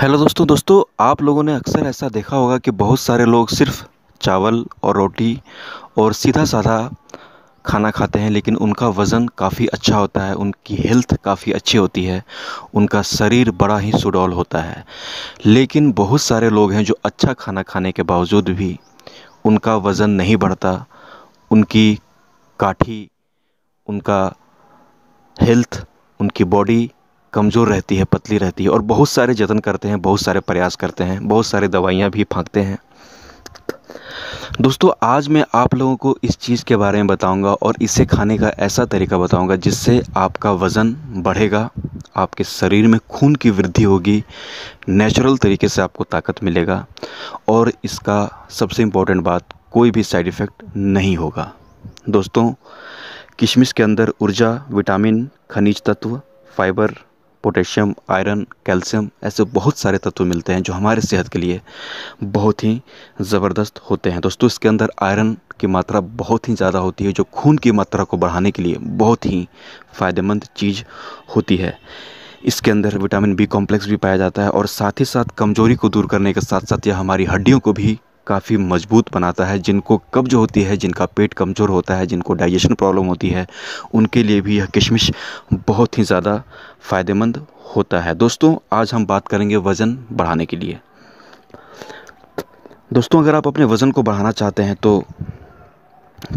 hello दोस्तों दोस्तों आप लोगों ने अक्सर ऐसा देखा होगा कि बहुत सारे लोग सिर्फ चावल और रोटी और सीधा साधा खाना खाते हैं लेकिन उनका वज़न काफ़ी अच्छा होता है उनकी हेल्थ काफ़ी अच्छी होती है उनका शरीर बड़ा ही सुडौल होता है लेकिन बहुत सारे लोग हैं जो अच्छा खाना खाने के बावजूद भी उनका वज़न नहीं बढ़ता उनकी काठी उनका हेल्थ उनकी बॉडी कमज़ोर रहती है पतली रहती है और बहुत सारे जतन करते हैं बहुत सारे प्रयास करते हैं बहुत सारे दवाइयाँ भी फाँकते हैं दोस्तों आज मैं आप लोगों को इस चीज़ के बारे में बताऊंगा और इसे खाने का ऐसा तरीका बताऊंगा जिससे आपका वज़न बढ़ेगा आपके शरीर में खून की वृद्धि होगी नेचुरल तरीके से आपको ताकत मिलेगा और इसका सबसे इम्पोर्टेंट बात कोई भी साइड इफ़ेक्ट नहीं होगा दोस्तों किशमिश के अंदर ऊर्जा विटामिन खनिज तत्व फाइबर पोटेशियम आयरन कैल्शियम ऐसे बहुत सारे तत्व मिलते हैं जो हमारे सेहत के लिए बहुत ही ज़बरदस्त होते हैं दोस्तों इसके अंदर आयरन की मात्रा बहुत ही ज़्यादा होती है जो खून की मात्रा को बढ़ाने के लिए बहुत ही फ़ायदेमंद चीज़ होती है इसके अंदर विटामिन बी कॉम्प्लेक्स भी पाया जाता है और साथ ही साथ कमजोरी को दूर करने के साथ साथ यह हमारी हड्डियों को भी काफ़ी मजबूत बनाता है जिनको कब्ज होती है जिनका पेट कमज़ोर होता है जिनको डाइजेशन प्रॉब्लम होती है उनके लिए भी यह किशमिश बहुत ही ज़्यादा फ़ायदेमंद होता है दोस्तों आज हम बात करेंगे वज़न बढ़ाने के लिए दोस्तों अगर आप अपने वज़न को बढ़ाना चाहते हैं तो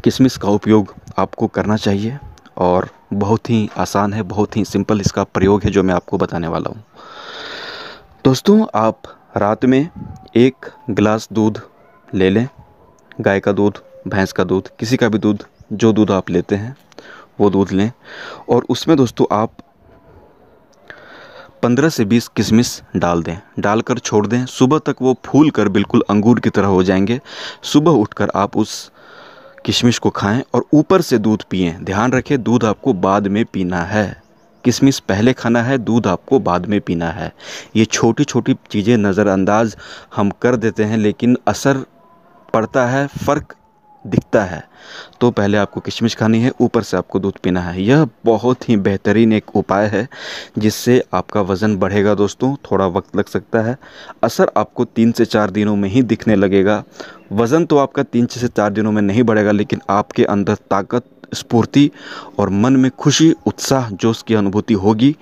किशमिश का उपयोग आपको करना चाहिए और बहुत ही आसान है बहुत ही सिंपल इसका प्रयोग है जो मैं आपको बताने वाला हूँ दोस्तों आप रात में एक गिलास दूध ले लें गाय का दूध भैंस का दूध किसी का भी दूध जो दूध आप लेते हैं वो दूध लें और उसमें दोस्तों आप 15 से 20 किशमिश डाल दें डालकर छोड़ दें सुबह तक वो फूल कर बिल्कुल अंगूर की तरह हो जाएंगे सुबह उठकर आप उस किशमिश को खाएं और ऊपर से दूध पिएं ध्यान रखें दूध आपको बाद में पीना है किशमिश पहले खाना है दूध आपको बाद में पीना है ये छोटी छोटी चीज़ें नज़रअंदाज हम कर देते हैं लेकिन असर पड़ता है फ़र्क दिखता है तो पहले आपको किशमिश खानी है ऊपर से आपको दूध पीना है यह बहुत ही बेहतरीन एक उपाय है जिससे आपका वज़न बढ़ेगा दोस्तों थोड़ा वक्त लग सकता है असर आपको तीन से चार दिनों में ही दिखने लगेगा वज़न तो आपका तीन से चार दिनों में नहीं बढ़ेगा लेकिन आपके अंदर ताकत स्फूर्ति और मन में खुशी उत्साह जोश की अनुभूति होगी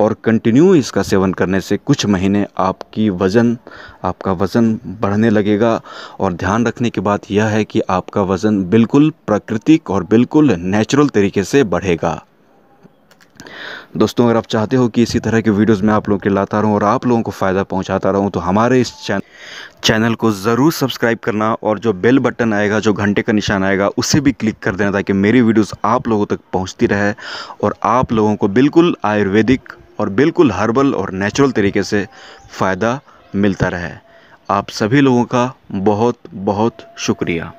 और कंटिन्यू इसका सेवन करने से कुछ महीने आपकी वज़न आपका वज़न बढ़ने लगेगा और ध्यान रखने की बात यह है कि आपका वज़न बिल्कुल प्राकृतिक और बिल्कुल नेचुरल तरीके से बढ़ेगा दोस्तों अगर आप चाहते हो कि इसी तरह के वीडियोस मैं आप लोगों के लाता रहूँ और आप लोगों को फ़ायदा पहुँचाता रहूँ तो हमारे इस चैन चैनल को ज़रूर सब्सक्राइब करना और जो बेल बटन आएगा जो घंटे का निशान आएगा उसे भी क्लिक कर देना ताकि मेरी वीडियोस आप लोगों तक पहुंचती रहे और आप लोगों को बिल्कुल आयुर्वेदिक और बिल्कुल हर्बल और नेचुरल तरीके से फ़ायदा मिलता रहे आप सभी लोगों का बहुत बहुत शुक्रिया